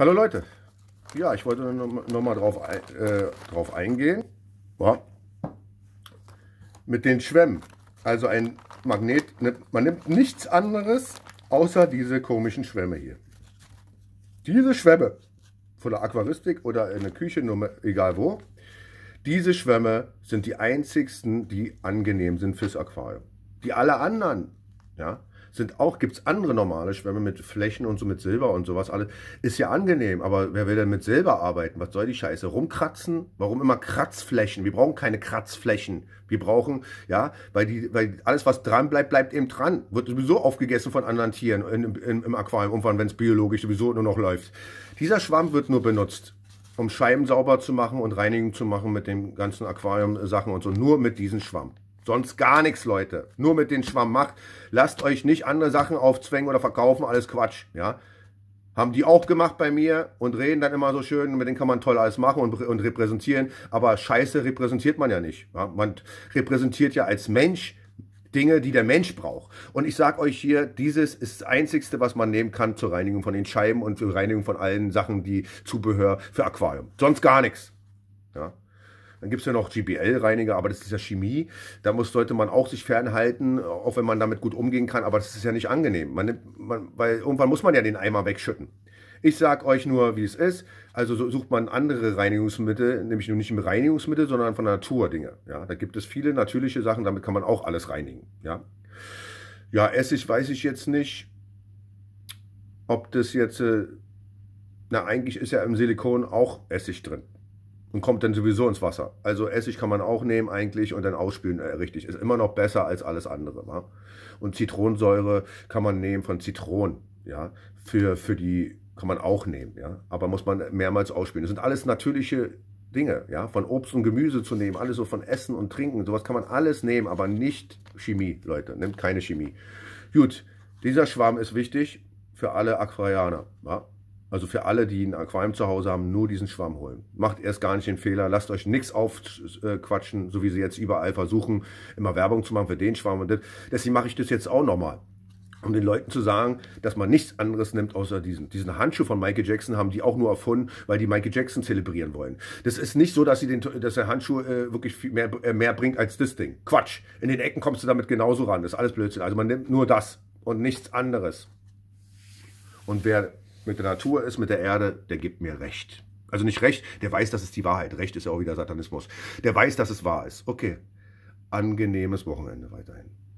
Hallo Leute. Ja, ich wollte nochmal drauf, äh, drauf eingehen. Ja. Mit den Schwämmen. Also ein Magnet, ne, man nimmt nichts anderes, außer diese komischen Schwämme hier. Diese Schwämme von der Aquaristik oder in der Küche, nur egal wo. Diese Schwämme sind die einzigsten, die angenehm sind fürs Aquarium. Die alle anderen, ja, sind auch, gibt es andere normale Schwämme mit Flächen und so, mit Silber und sowas. Alles. Ist ja angenehm, aber wer will denn mit Silber arbeiten? Was soll die Scheiße? Rumkratzen? Warum immer Kratzflächen? Wir brauchen keine Kratzflächen. Wir brauchen, ja, weil, die, weil alles, was dran bleibt, bleibt eben dran. Wird sowieso aufgegessen von anderen Tieren in, in, im Aquarium, wenn es biologisch sowieso nur noch läuft. Dieser Schwamm wird nur benutzt, um Scheiben sauber zu machen und Reinigung zu machen mit den ganzen Aquariumsachen und so. Nur mit diesem Schwamm. Sonst gar nichts, Leute. Nur mit den Schwamm macht. Lasst euch nicht andere Sachen aufzwängen oder verkaufen, alles Quatsch, ja. Haben die auch gemacht bei mir und reden dann immer so schön, mit denen kann man toll alles machen und, und repräsentieren, aber Scheiße repräsentiert man ja nicht. Ja? Man repräsentiert ja als Mensch Dinge, die der Mensch braucht. Und ich sage euch hier, dieses ist das Einzigste, was man nehmen kann zur Reinigung von den Scheiben und zur Reinigung von allen Sachen, die Zubehör für Aquarium. Sonst gar nichts. Ja? Dann gibt es ja noch GBL-Reiniger, aber das ist ja Chemie. Da muss, sollte man auch sich fernhalten, auch wenn man damit gut umgehen kann. Aber das ist ja nicht angenehm. Man nimmt, man, weil irgendwann muss man ja den Eimer wegschütten. Ich sage euch nur, wie es ist. Also sucht man andere Reinigungsmittel, nämlich nur nicht im Reinigungsmittel, sondern von Natur Dinge. Ja, da gibt es viele natürliche Sachen, damit kann man auch alles reinigen. Ja, ja Essig weiß ich jetzt nicht, ob das jetzt... Äh, na, eigentlich ist ja im Silikon auch Essig drin und kommt dann sowieso ins Wasser. Also Essig kann man auch nehmen eigentlich und dann ausspülen äh, richtig. Ist immer noch besser als alles andere. Wa? Und Zitronensäure kann man nehmen von Zitronen. Ja? Für, für die kann man auch nehmen. Ja? Aber muss man mehrmals ausspülen. Das sind alles natürliche Dinge. Ja? Von Obst und Gemüse zu nehmen, alles so von Essen und Trinken. Sowas kann man alles nehmen, aber nicht Chemie, Leute. Nimmt keine Chemie. Gut, dieser Schwarm ist wichtig für alle Aquarianer. Wa? Also für alle, die ein Aquarium zu Hause haben, nur diesen Schwamm holen. Macht erst gar nicht den Fehler, lasst euch nichts aufquatschen, so wie sie jetzt überall versuchen, immer Werbung zu machen für den Schwamm und Deswegen mache ich das jetzt auch nochmal. Um den Leuten zu sagen, dass man nichts anderes nimmt außer diesen. Diesen Handschuh von Michael Jackson haben die auch nur erfunden, weil die Michael Jackson zelebrieren wollen. Das ist nicht so, dass, sie den, dass der Handschuh äh, wirklich viel mehr, äh, mehr bringt als das Ding. Quatsch. In den Ecken kommst du damit genauso ran. Das ist alles Blödsinn. Also man nimmt nur das und nichts anderes. Und wer mit der Natur ist, mit der Erde, der gibt mir Recht. Also nicht Recht, der weiß, dass es die Wahrheit. Recht ist ja auch wieder Satanismus. Der weiß, dass es wahr ist. Okay. Angenehmes Wochenende weiterhin.